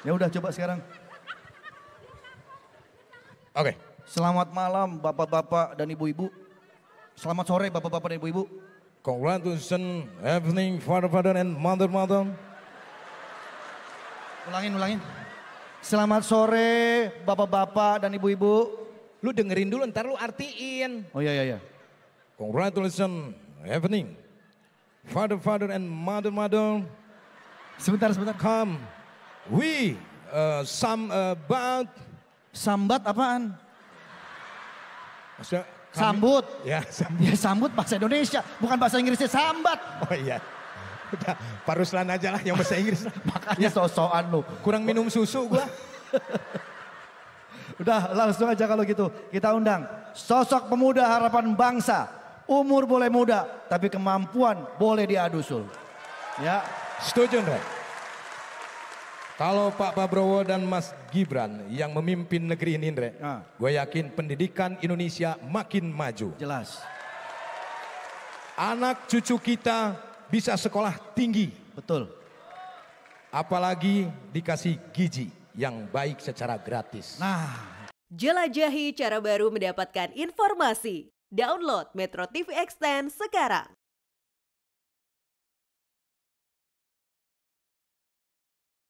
Ya udah coba sekarang. Oke. Okay. Selamat malam bapak-bapak dan ibu-ibu. Selamat sore bapak-bapak dan ibu-ibu. Congratulations evening father-father and mother-mother. Ulangin, ulangin. Selamat sore bapak-bapak dan ibu-ibu. Lu dengerin dulu ntar lu artiin. Oh iya iya iya. Congratulations evening. Father, father and mother, mother. Sebentar, sebentar. Come. We uh, some about sambat apaan? Maksudnya kami, sambut. Ya, sambut. Ya, sambut bahasa Indonesia, bukan bahasa Inggrisnya sambat. Oh iya. Udah, Paruslan aja lah yang bahasa Inggris. Makanya ya. sosokan lu. Kurang minum susu gua. Udah langsung aja kalau gitu. Kita undang sosok pemuda harapan bangsa. Umur boleh muda, tapi kemampuan boleh diadusul. Ya. Setuju, nggak? Kalau Pak Prabowo dan Mas Gibran yang memimpin negeri ini, Indre, ah. gue yakin pendidikan Indonesia makin maju. Jelas. Anak cucu kita bisa sekolah tinggi. Betul. Apalagi dikasih gizi yang baik secara gratis. Nah, jelajahi cara baru mendapatkan informasi. Download Metro TV Extend sekarang.